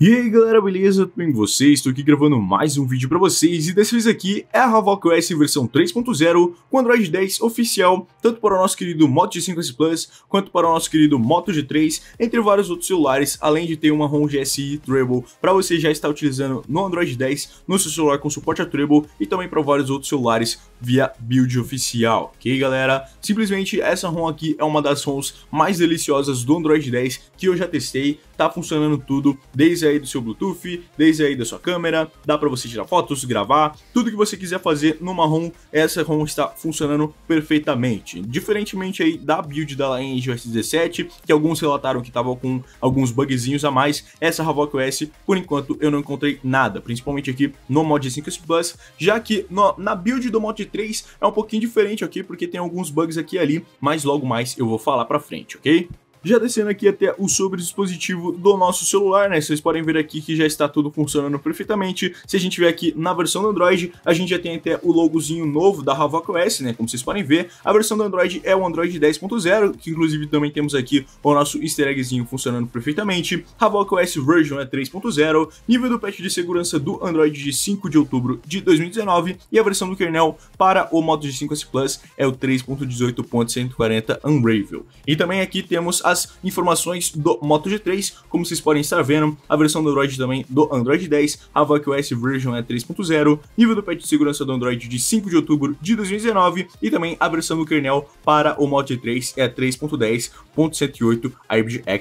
E aí galera, beleza? Tudo bem com vocês? Estou aqui gravando mais um vídeo para vocês e dessa vez aqui é a Havoc OS versão 3.0 com Android 10 oficial, tanto para o nosso querido Moto G5S Plus quanto para o nosso querido Moto G3, entre vários outros celulares, além de ter uma ROM GSI Treble para você já estar utilizando no Android 10, no seu celular com suporte a Treble e também para vários outros celulares via build oficial, ok galera? Simplesmente essa ROM aqui é uma das ROMs mais deliciosas do Android 10 que eu já testei, tá funcionando tudo, desde aí do seu Bluetooth, desde aí da sua câmera, dá para você tirar fotos, gravar, tudo que você quiser fazer numa ROM, essa ROM está funcionando perfeitamente. Diferentemente aí da build da Lineage OS 17, que alguns relataram que tava com alguns bugzinhos a mais, essa Havoc OS, por enquanto eu não encontrei nada, principalmente aqui no Mod 5 Plus, já que no, na build do Mod 3. É um pouquinho diferente, ok? Porque tem alguns bugs aqui e ali, mas logo mais eu vou falar pra frente, ok? Já descendo aqui até o sobredispositivo do nosso celular, né? Vocês podem ver aqui que já está tudo funcionando perfeitamente. Se a gente vier aqui na versão do Android, a gente já tem até o logozinho novo da Havoc OS, né? Como vocês podem ver, a versão do Android é o Android 10.0, que inclusive também temos aqui o nosso easter eggzinho funcionando perfeitamente. Havoc OS version é 3.0, nível do patch de segurança do Android de 5 de outubro de 2019 e a versão do kernel para o Moto de 5 s Plus é o 3.18.140 Unravel. E também aqui temos as informações do Moto G3. Como vocês podem estar vendo, a versão do Android também do Android 10, a VacOS version é 3.0, nível do patch de segurança do Android de 5 de outubro de 2019 e também a versão do kernel para o Moto G3 é 3.10.108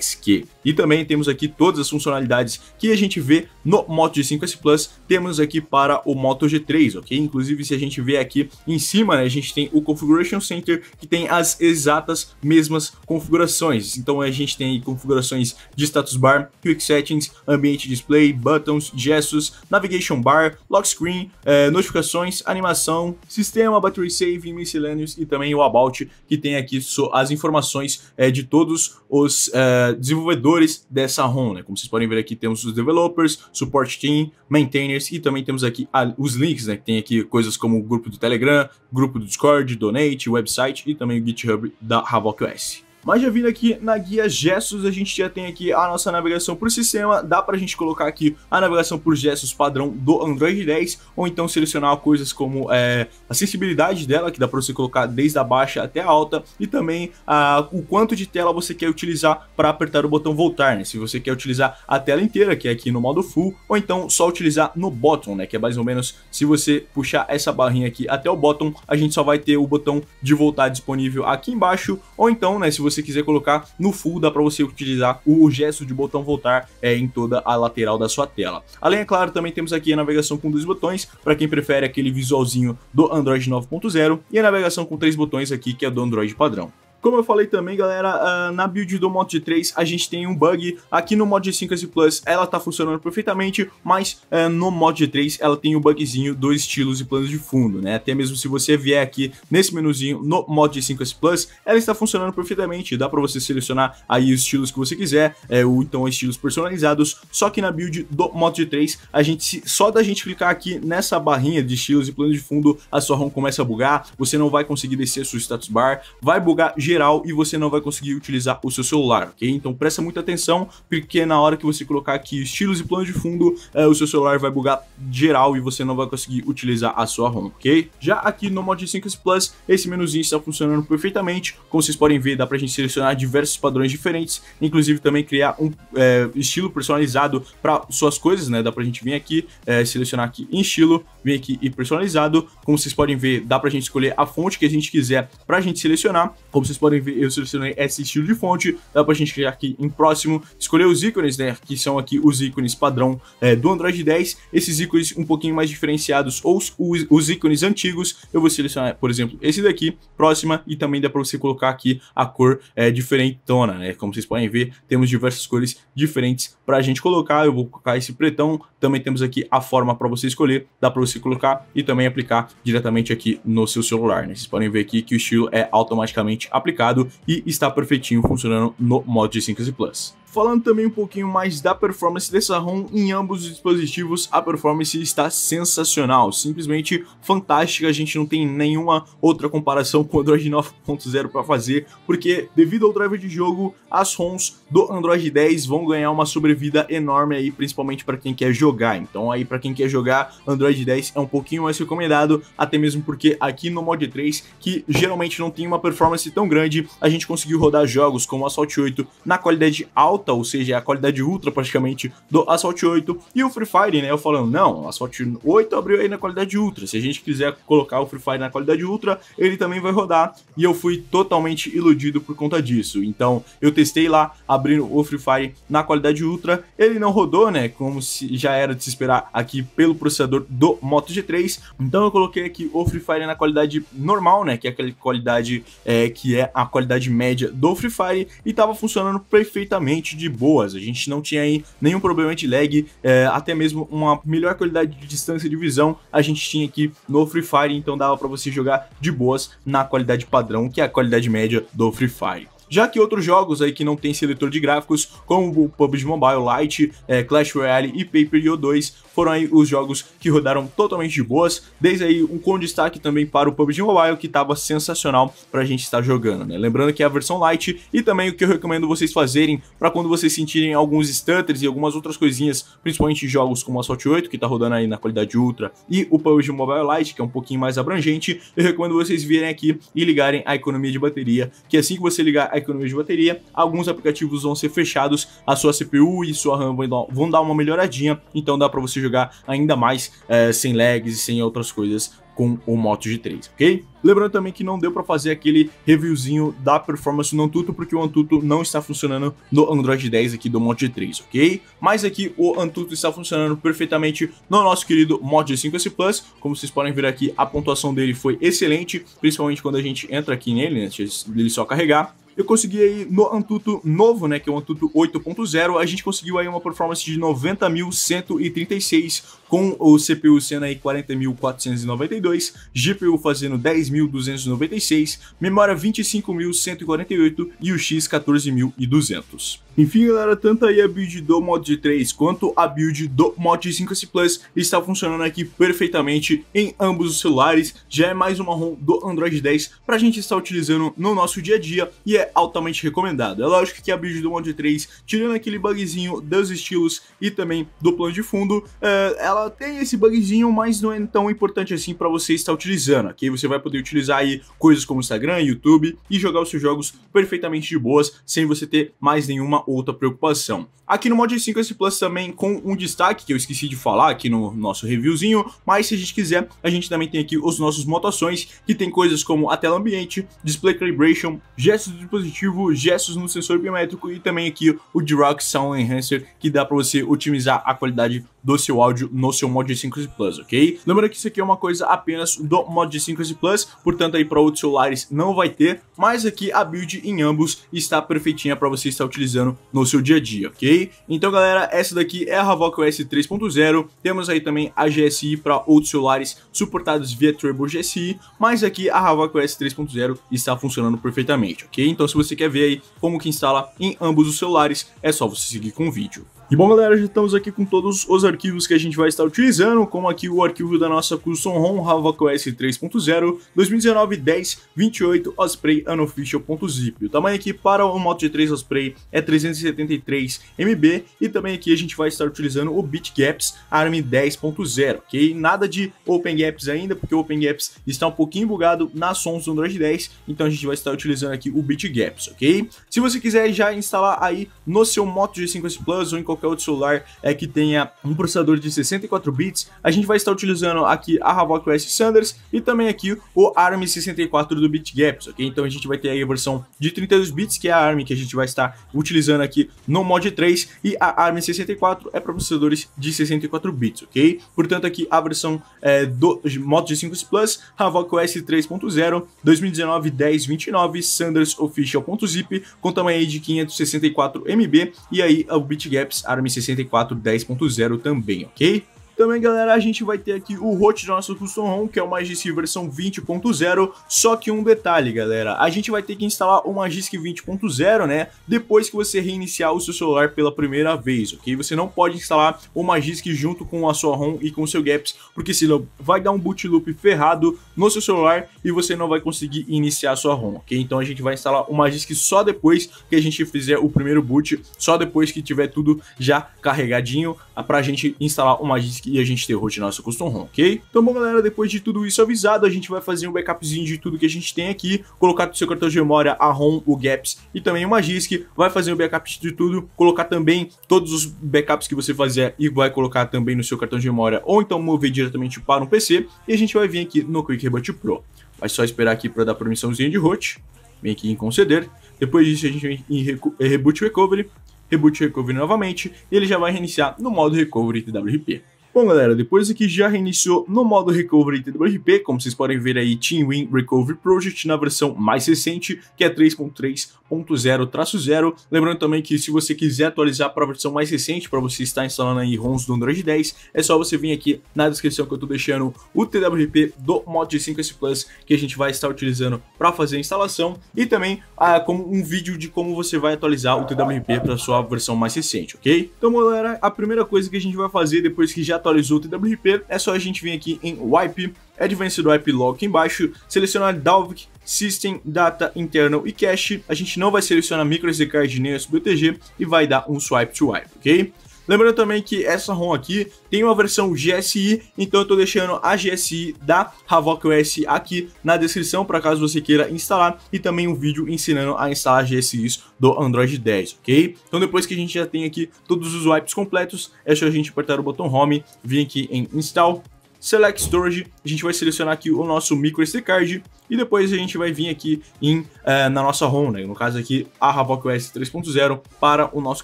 XQ E também temos aqui todas as funcionalidades que a gente vê no Moto G5S Plus, temos aqui para o Moto G3, ok? Inclusive, se a gente vê aqui em cima, né, a gente tem o Configuration Center, que tem as exatas mesmas configurações então a gente tem configurações de status bar, quick settings, ambiente display, buttons, gestos, navigation bar, lock screen, eh, notificações, animação, sistema, battery save, miscellaneous e também o about, que tem aqui so, as informações eh, de todos os eh, desenvolvedores dessa ROM, né? Como vocês podem ver aqui, temos os developers, support team, maintainers e também temos aqui a, os links, né? Que tem aqui coisas como o grupo do Telegram, grupo do Discord, donate, website e também o GitHub da Havoc OS. Mas já vindo aqui na guia gestos, a gente já tem aqui a nossa navegação por sistema, dá pra gente colocar aqui a navegação por gestos padrão do Android 10, ou então selecionar coisas como é, a sensibilidade dela, que dá pra você colocar desde a baixa até a alta, e também a, o quanto de tela você quer utilizar para apertar o botão voltar, né? Se você quer utilizar a tela inteira, que é aqui no modo full, ou então só utilizar no bottom, né? Que é mais ou menos, se você puxar essa barrinha aqui até o bottom, a gente só vai ter o botão de voltar disponível aqui embaixo, ou então, né, se você você quiser colocar no full, dá para você utilizar o gesto de botão voltar é, em toda a lateral da sua tela. Além, é claro, também temos aqui a navegação com dois botões, para quem prefere aquele visualzinho do Android 9.0 e a navegação com três botões aqui, que é do Android padrão. Como eu falei também, galera, uh, na build do Mod 3 a gente tem um bug. Aqui no Mod 5 S Plus ela tá funcionando perfeitamente, mas uh, no Mod 3 ela tem o um bugzinho dos estilos e planos de fundo, né? Até mesmo se você vier aqui nesse menuzinho no Mod 5 S Plus, ela está funcionando perfeitamente. Dá para você selecionar aí os estilos que você quiser, é, ou então estilos personalizados. Só que na build do Mod 3, a gente só da gente clicar aqui nessa barrinha de estilos e planos de fundo, a sua ROM começa a bugar. Você não vai conseguir descer a sua status bar, vai bugar geral e você não vai conseguir utilizar o seu celular, ok? Então presta muita atenção, porque na hora que você colocar aqui estilos e planos de fundo, é, o seu celular vai bugar geral e você não vai conseguir utilizar a sua ROM, ok? Já aqui no Mod 5 Plus, esse menuzinho está funcionando perfeitamente, como vocês podem ver, dá pra gente selecionar diversos padrões diferentes, inclusive também criar um é, estilo personalizado para suas coisas, né? Dá pra gente vir aqui, é, selecionar aqui em estilo, vir aqui e personalizado, como vocês podem ver, dá pra gente escolher a fonte que a gente quiser pra gente selecionar, como vocês vocês podem ver, eu selecionei esse estilo de fonte, dá pra gente criar aqui em próximo, escolher os ícones, né, que são aqui os ícones padrão é, do Android 10, esses ícones um pouquinho mais diferenciados, ou os, os, os ícones antigos, eu vou selecionar, por exemplo, esse daqui, próxima, e também dá pra você colocar aqui a cor é, diferentona, né, como vocês podem ver, temos diversas cores diferentes pra gente colocar, eu vou colocar esse pretão, também temos aqui a forma para você escolher, dá para você colocar e também aplicar diretamente aqui no seu celular, né? Vocês podem ver aqui que o estilo é automaticamente aplicado aplicado e está perfeitinho funcionando no modo de 5 Plus. Falando também um pouquinho mais da performance dessa ROM em ambos os dispositivos, a performance está sensacional, simplesmente fantástica, a gente não tem nenhuma outra comparação com o Android 9.0 para fazer, porque devido ao driver de jogo, as ROMs do Android 10 vão ganhar uma sobrevida enorme aí, principalmente para quem quer jogar. Então aí para quem quer jogar, Android 10 é um pouquinho mais recomendado, até mesmo porque aqui no Mod 3, que geralmente não tem uma performance tão grande, a gente conseguiu rodar jogos como Assault 8 na qualidade alta alta, ou seja, é a qualidade ultra praticamente do Asphalt 8 e o Free Fire, né? Eu falando, não, Asphalt 8 abriu aí na qualidade ultra. Se a gente quiser colocar o Free Fire na qualidade ultra, ele também vai rodar. E eu fui totalmente iludido por conta disso. Então, eu testei lá abrindo o Free Fire na qualidade ultra, ele não rodou, né? Como se já era de se esperar aqui pelo processador do Moto G3. Então, eu coloquei aqui o Free Fire na qualidade normal, né? Que é aquela qualidade é, que é a qualidade média do Free Fire e tava funcionando perfeitamente de boas. A gente não tinha aí nenhum problema de lag, é, até mesmo uma melhor qualidade de distância de visão a gente tinha aqui no Free Fire, então dava para você jogar de boas na qualidade padrão, que é a qualidade média do Free Fire já que outros jogos aí que não tem seletor de gráficos, como o PUBG Mobile Lite, é, Clash Royale e Paper Yo 2, foram aí os jogos que rodaram totalmente de boas, desde aí um com destaque também para o PUBG Mobile, que estava sensacional para a gente estar jogando, né? Lembrando que é a versão Lite e também o que eu recomendo vocês fazerem para quando vocês sentirem alguns stutters e algumas outras coisinhas, principalmente jogos como Assault 8, que tá rodando aí na qualidade Ultra, e o PUBG Mobile Lite, que é um pouquinho mais abrangente, eu recomendo vocês virem aqui e ligarem a economia de bateria, que assim que você ligar a economia de bateria. Alguns aplicativos vão ser fechados, a sua CPU e sua RAM vão dar uma melhoradinha, então dá para você jogar ainda mais é, sem lags e sem outras coisas com o Moto G3, ok? Lembrando também que não deu para fazer aquele reviewzinho da performance do Antutu, porque o Antutu não está funcionando no Android 10 aqui do Moto G3, ok? Mas aqui o Antutu está funcionando perfeitamente no nosso querido Moto G5S Plus, como vocês podem ver aqui, a pontuação dele foi excelente, principalmente quando a gente entra aqui nele, né, antes dele só carregar, eu consegui aí no Antutu novo, né, que é o Antutu 8.0, a gente conseguiu aí uma performance de 90.136 com o CPU sendo aí 40.492, GPU fazendo 10.296, memória 25.148 e o X 14.200. Enfim, galera, tanto aí a build do Mod 3 quanto a build do Mod 5S Plus está funcionando aqui perfeitamente em ambos os celulares. Já é mais uma ROM do Android 10 para a gente estar utilizando no nosso dia a dia e é altamente recomendado. É lógico que a build do Mod 3, tirando aquele bugzinho dos estilos e também do plano de fundo, eh, ela ela tem esse bugzinho, mas não é tão importante assim para você estar utilizando, ok? Você vai poder utilizar aí coisas como Instagram, YouTube e jogar os seus jogos perfeitamente de boas, sem você ter mais nenhuma outra preocupação. Aqui no Mod 5 S Plus também com um destaque que eu esqueci de falar aqui no nosso reviewzinho, mas se a gente quiser, a gente também tem aqui os nossos motações, que tem coisas como a tela ambiente, display calibration, gestos do dispositivo, gestos no sensor biométrico e também aqui o Dirac Sound Enhancer, que dá para você otimizar a qualidade do seu áudio no seu Mod 5 Plus, ok? Lembrando que isso aqui é uma coisa apenas do Mod 5 Plus, portanto aí para outros celulares não vai ter, mas aqui a build em ambos está perfeitinha para você estar utilizando no seu dia a dia, ok? Então, galera, essa daqui é a Havoc OS 3.0. Temos aí também a GSI para outros celulares suportados via Turbo GSI, mas aqui a Havoc OS 3.0 está funcionando perfeitamente, ok? Então, se você quer ver aí como que instala em ambos os celulares, é só você seguir com o vídeo. E bom galera, já estamos aqui com todos os arquivos que a gente vai estar utilizando, como aqui o arquivo da nossa custom ROM HavaQuest 3.0 2019 10 28 Osprey Unofficial.zip. O tamanho aqui para o Moto G3 Osprey é 373 MB e também aqui a gente vai estar utilizando o BitGaps ARM 10.0, ok? Nada de OpenGaps ainda, porque o OpenGaps está um pouquinho bugado na Sons do Android 10, então a gente vai estar utilizando aqui o BitGaps, ok? Se você quiser já instalar aí no seu Moto G5S Plus ou em qualquer qualquer outro celular é, que tenha um processador de 64 bits, a gente vai estar utilizando aqui a Havok OS Sanders e também aqui o ARM 64 do BitGaps, ok? Então a gente vai ter aí a versão de 32 bits, que é a ARM que a gente vai estar utilizando aqui no mod 3 e a ARM 64 é para processadores de 64 bits, ok? Portanto aqui a versão é, do Moto G5 Plus, Havok OS 3.0, 2019 1029, Sanders Official.zip, com tamanho de 564 MB e aí o BitGaps ARM64 10.0 também, ok? Também, galera, a gente vai ter aqui o rote da nossa custom ROM, que é o Magisk versão 20.0, só que um detalhe, galera, a gente vai ter que instalar o Magisk 20.0, né, depois que você reiniciar o seu celular pela primeira vez, ok? Você não pode instalar o Magisk junto com a sua ROM e com o seu Gaps, porque senão vai dar um boot loop ferrado no seu celular e você não vai conseguir iniciar a sua ROM, ok? Então a gente vai instalar o Magisk só depois que a gente fizer o primeiro boot, só depois que tiver tudo já carregadinho, pra gente instalar o Magisk e a gente ter o nosso custom ROM, ok? Então bom galera, depois de tudo isso avisado, a gente vai fazer um backupzinho de tudo que a gente tem aqui, colocar no seu cartão de memória a ROM, o GAPS e também uma magisk. vai fazer um backup de tudo, colocar também todos os backups que você fazer e vai colocar também no seu cartão de memória ou então mover diretamente para um PC e a gente vai vir aqui no Quick Reboot Pro. Vai só esperar aqui para dar permissãozinha de root, vem aqui em conceder, depois disso a gente vem em Reboot Recovery, Reboot Recovery novamente e ele já vai reiniciar no modo Recovery TWP. Bom, galera, depois que já reiniciou no modo Recovery TWP, como vocês podem ver aí, Team Win Recovery Project na versão mais recente, que é 3.3.0-0. Lembrando também que se você quiser atualizar para a versão mais recente, para você estar instalando aí ROMs do Android 10, é só você vir aqui na descrição que eu estou deixando o TWP do Mod 5S Plus, que a gente vai estar utilizando para fazer a instalação, e também ah, como um vídeo de como você vai atualizar o TWP para sua versão mais recente, ok? Então, galera, a primeira coisa que a gente vai fazer depois que já atualizou o TWP, é só a gente vir aqui em Wipe, Advanced é Wipe logo aqui embaixo, selecionar Dalvik, System, Data, Internal e Cache. A gente não vai selecionar Micro SD Card nem SBTG e vai dar um Swipe to Wipe, ok? Lembrando também que essa ROM aqui tem uma versão GSI, então eu tô deixando a GSI da Havok OS aqui na descrição para caso você queira instalar e também um vídeo ensinando a instalar GSIs do Android 10, ok? Então depois que a gente já tem aqui todos os wipes completos, é só a gente apertar o botão Home, vir aqui em Install, Select Storage, a gente vai selecionar aqui o nosso micro SD card e depois a gente vai vir aqui em, eh, na nossa ROM, né? no caso aqui a Havok OS 3.0 para o nosso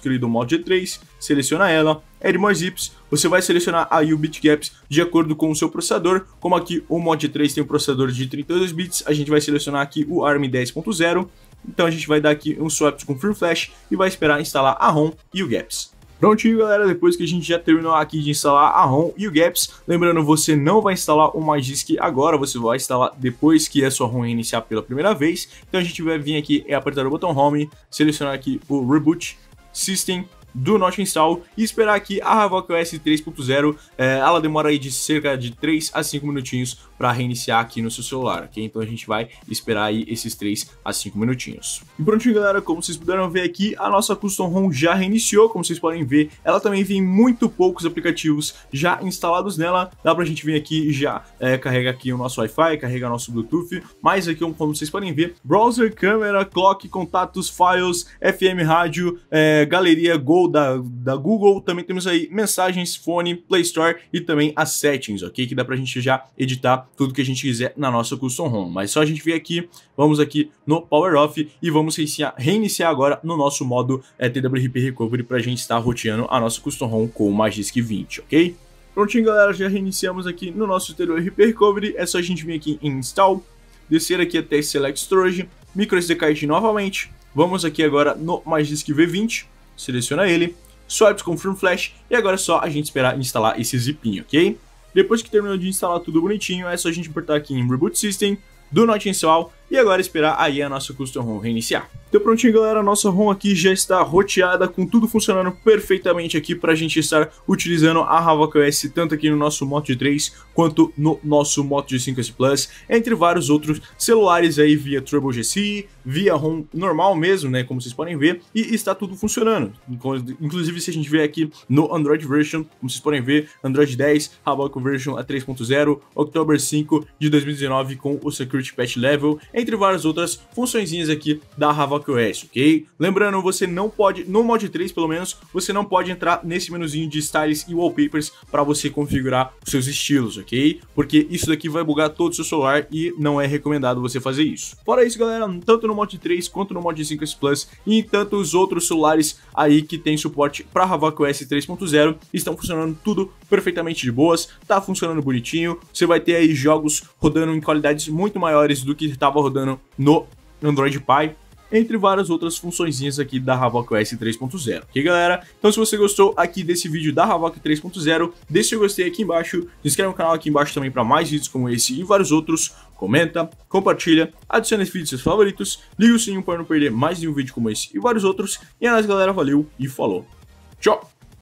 querido Mod G3, seleciona ela, add é more zips, você vai selecionar aí o bitgaps de acordo com o seu processador, como aqui o mod 3 tem um processador de 32 bits, a gente vai selecionar aqui o ARM 10.0, então a gente vai dar aqui um swap com Free Flash e vai esperar instalar a ROM e o GAPS. Prontinho, galera, depois que a gente já terminou aqui de instalar a ROM e o Gaps, lembrando, você não vai instalar o Magisk agora, você vai instalar depois que a sua ROM iniciar pela primeira vez. Então a gente vai vir aqui e apertar o botão Home, selecionar aqui o Reboot, System, do Notch install e esperar aqui a Havok OS 3.0 é, ela demora aí de cerca de 3 a 5 minutinhos para reiniciar aqui no seu celular, ok? Então a gente vai esperar aí esses 3 a 5 minutinhos. E prontinho, galera, como vocês puderam ver aqui, a nossa Custom ROM já reiniciou, como vocês podem ver, ela também vem muito poucos aplicativos já instalados nela, dá pra gente vir aqui e já é, carrega aqui o nosso Wi-Fi, carrega nosso Bluetooth, mas aqui como vocês podem ver, browser, câmera, clock, contatos, files, FM rádio, é, galeria, Go Apple, da, da Google, também temos aí mensagens, fone, Play Store e também as settings, ok? Que dá pra gente já editar tudo que a gente quiser na nossa custom ROM. Mas só a gente vir aqui, vamos aqui no Power Off e vamos reiniciar, reiniciar agora no nosso modo é, eh, TWRP Recovery pra gente estar roteando a nossa custom ROM com o Magisk 20, ok? Prontinho, galera, já reiniciamos aqui no nosso TWRP Recovery, é só a gente vir aqui em Install, descer aqui até Select Storage, Micro SD Card novamente, vamos aqui agora no Magisk V20, seleciona ele, swipe confirm flash e agora é só a gente esperar instalar esse zipinho, ok? Depois que terminou de instalar tudo bonitinho, é só a gente importar aqui em Reboot System, do Not Install e agora esperar aí a nossa Custom ROM reiniciar. Então prontinho, galera, a nossa ROM aqui já está roteada, com tudo funcionando perfeitamente aqui para a gente estar utilizando a Havoc OS tanto aqui no nosso Moto G3 quanto no nosso Moto G5S Plus, entre vários outros celulares aí via Turbo GC, via ROM normal mesmo, né, como vocês podem ver, e está tudo funcionando. Inclusive, se a gente vier aqui no Android version, como vocês podem ver, Android 10, Havoc version a 3.0, October 5 de 2019 com o Security Patch Level, entre várias outras funções aqui da Havoc o OS, ok? Lembrando, você não pode, no Mod 3 pelo menos, você não pode entrar nesse menuzinho de Styles e Wallpapers para você configurar os seus estilos, ok? Porque isso daqui vai bugar todo o seu celular e não é recomendado você fazer isso. Fora isso, galera, tanto no Mod 3 quanto no Mod 5 S Plus e em tantos outros celulares aí que tem suporte para Havak OS 3.0, estão funcionando tudo perfeitamente de boas, tá funcionando bonitinho, você vai ter aí jogos rodando em qualidades muito maiores do que estava rodando no Android Pie, entre várias outras funções aqui da Havok OS 3.0, ok galera? Então se você gostou aqui desse vídeo da Havok 3.0, deixe seu gostei aqui embaixo, se inscreve no canal aqui embaixo também para mais vídeos como esse e vários outros, comenta, compartilha, adiciona esse vídeo seus favoritos, liga o sininho para não perder mais nenhum vídeo como esse e vários outros, e é nóis galera, valeu e falou, tchau!